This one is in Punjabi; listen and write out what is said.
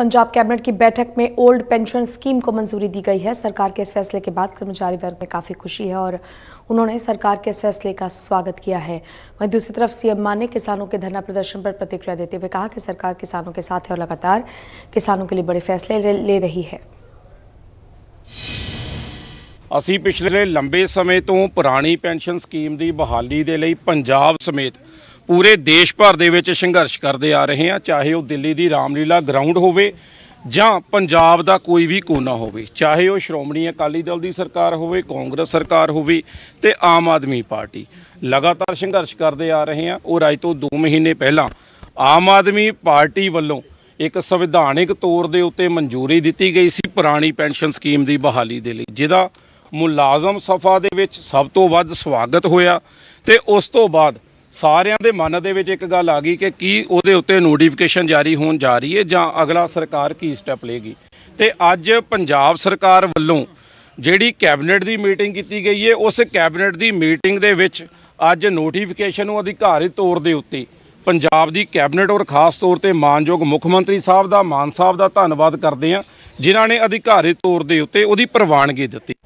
पंजाब कैबिनेट की बैठक में ओल्ड पेंशन स्कीम को मंजूरी दी गई है सरकार के इस फैसले के बाद कर्मचारी वर्ग में काफ़ी खुशी है और उन्होंने सरकार के इस फैसले का स्वागत किया है वहीं दूसरी तरफ सीएम मान ने किसानों के धरना प्रदर्शन पर प्रतिक्रिया देते हुए कहा कि सरकार किसानों के साथ है और लगातार किसानों के लिए बड़े फैसले ले रही है असी पिछले लंबे समय तो पुरानी पेंशन स्कीम की बहाली के लिए पंजाब समेत ਪੂਰੇ ਦੇਸ਼ ਭਰ ਦੇ ਵਿੱਚ ਸੰਘਰਸ਼ ਕਰਦੇ ਆ ਰਹੇ ਆ ਚਾਹੇ ਉਹ ਦਿੱਲੀ ਦੀ ਰਾਮਲੀਲਾ ਗਰਾਊਂਡ ਹੋਵੇ ਜਾਂ ਪੰਜਾਬ ਦਾ ਕੋਈ ਵੀ ਕੋਨਾ ਹੋਵੇ ਚਾਹੇ ਉਹ ਸ਼੍ਰੋਮਣੀ ਅਕਾਲੀ ਦਲ ਦੀ ਸਰਕਾਰ ਹੋਵੇ ਕਾਂਗਰਸ ਸਰਕਾਰ ਹੋਵੇ ਤੇ ਆਮ ਆਦਮੀ ਪਾਰਟੀ ਲਗਾਤਾਰ ਸੰਘਰਸ਼ ਕਰਦੇ ਆ ਰਹੇ ਆ ਉਹ ਰਾਜ ਤੋਂ 2 ਮਹੀਨੇ ਪਹਿਲਾਂ ਆਮ ਆਦਮੀ ਪਾਰਟੀ ਵੱਲੋਂ ਇੱਕ ਸੰਵਿਧਾਨਿਕ ਤੌਰ ਦੇ ਉੱਤੇ ਮਨਜ਼ੂਰੀ ਦਿੱਤੀ ਗਈ ਸੀ ਪੁਰਾਣੀ ਪੈਨਸ਼ਨ ਸਕੀਮ ਦੀ ਬਹਾਲੀ ਦੇ ਲਈ ਜਿਹਦਾ ਮੁਲਾਜ਼ਮ ਸਫਾ ਦੇ ਵਿੱਚ ਸਭ ਤੋਂ ਵੱਧ ਸਵਾਗਤ ਹੋਇਆ ਤੇ ਉਸ ਤੋਂ ਬਾਅਦ ਸਾਰਿਆਂ ਦੇ ਮਨ ਦੇ ਵਿੱਚ ਇੱਕ ਗੱਲ ਆ ਗਈ ਕਿ ਕੀ ਉਹਦੇ ਉੱਤੇ ਨੋਟੀਫਿਕੇਸ਼ਨ ਜਾਰੀ ਹੋਣ ਜਾ ਰਹੀ ਹੈ ਜਾਂ ਅਗਲਾ ਸਰਕਾਰ ਕੀ ਸਟੈਪ ਲੇਗੀ ਤੇ ਅੱਜ ਪੰਜਾਬ ਸਰਕਾਰ ਵੱਲੋਂ ਜਿਹੜੀ ਕੈਬਨਿਟ ਦੀ ਮੀਟਿੰਗ ਕੀਤੀ ਗਈ ਹੈ ਉਸ ਕੈਬਨਿਟ ਦੀ ਮੀਟਿੰਗ ਦੇ ਵਿੱਚ ਅੱਜ ਨੋਟੀਫਿਕੇਸ਼ਨ ਨੂੰ ਅਧਿਕਾਰਿਤ ਤੌਰ ਦੇ ਉੱਤੇ ਪੰਜਾਬ ਦੀ ਕੈਬਨਿਟ ਔਰ ਖਾਸ ਤੌਰ ਤੇ ਮਾਨਯੋਗ ਮੁੱਖ ਮੰਤਰੀ ਸਾਹਿਬ ਦਾ ਮਾਨ ਸਾਹਿਬ ਦਾ ਧੰਨਵਾਦ ਕਰਦੇ ਹਾਂ ਜਿਨ੍ਹਾਂ ਨੇ ਅਧਿਕਾਰਿਤ ਤੌਰ ਦੇ ਉੱਤੇ ਉਹਦੀ ਪ੍ਰਵਾਨਗੀ ਦਿੱਤੀ